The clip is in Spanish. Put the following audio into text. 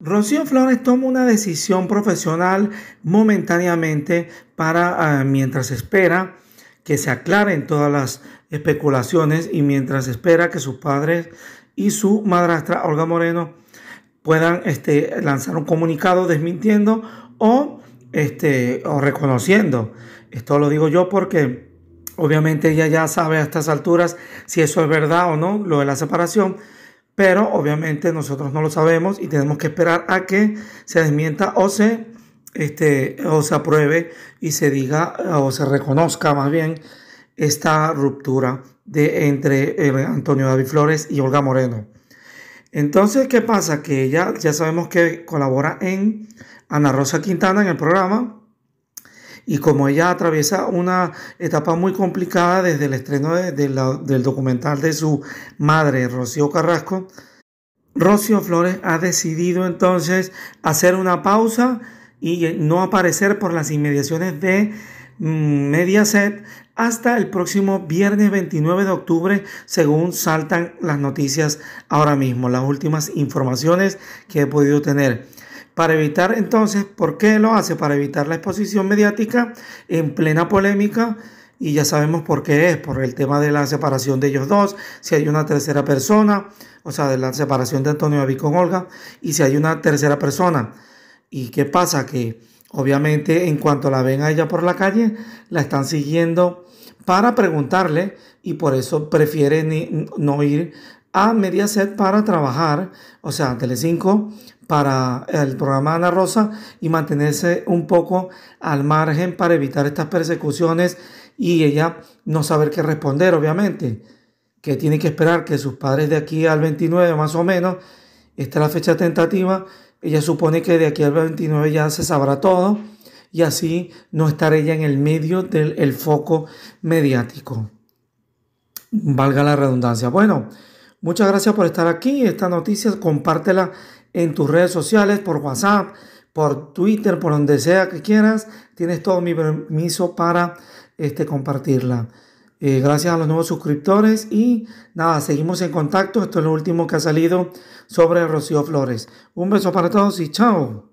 Rocío Flores toma una decisión profesional momentáneamente para, ah, mientras espera que se aclaren todas las especulaciones y mientras espera que sus padres y su madrastra Olga Moreno puedan este, lanzar un comunicado desmintiendo o, este, o reconociendo. Esto lo digo yo porque obviamente ella ya sabe a estas alturas si eso es verdad o no, lo de la separación pero obviamente nosotros no lo sabemos y tenemos que esperar a que se desmienta o se, este, o se apruebe y se diga eh, o se reconozca más bien esta ruptura de, entre eh, Antonio David Flores y Olga Moreno. Entonces, ¿qué pasa? Que ella ya sabemos que colabora en Ana Rosa Quintana en el programa y como ella atraviesa una etapa muy complicada desde el estreno del documental de su madre, Rocío Carrasco, Rocío Flores ha decidido entonces hacer una pausa y no aparecer por las inmediaciones de mm, Mediaset hasta el próximo viernes 29 de octubre, según saltan las noticias ahora mismo, las últimas informaciones que he podido tener. Para evitar entonces, ¿por qué lo hace? Para evitar la exposición mediática en plena polémica y ya sabemos por qué es, por el tema de la separación de ellos dos, si hay una tercera persona, o sea, de la separación de Antonio David con Olga, y si hay una tercera persona. ¿Y qué pasa? Que obviamente en cuanto la ven a ella por la calle, la están siguiendo para preguntarle y por eso prefieren no ir a Mediaset para trabajar, o sea, Telecinco para el programa Ana Rosa y mantenerse un poco al margen para evitar estas persecuciones y ella no saber qué responder, obviamente, que tiene que esperar que sus padres de aquí al 29 más o menos, esta es la fecha tentativa, ella supone que de aquí al 29 ya se sabrá todo y así no estar ella en el medio del foco mediático. Valga la redundancia. Bueno, Muchas gracias por estar aquí. Esta noticia compártela en tus redes sociales, por WhatsApp, por Twitter, por donde sea que quieras. Tienes todo mi permiso para este, compartirla. Eh, gracias a los nuevos suscriptores y nada, seguimos en contacto. Esto es lo último que ha salido sobre Rocío Flores. Un beso para todos y chao.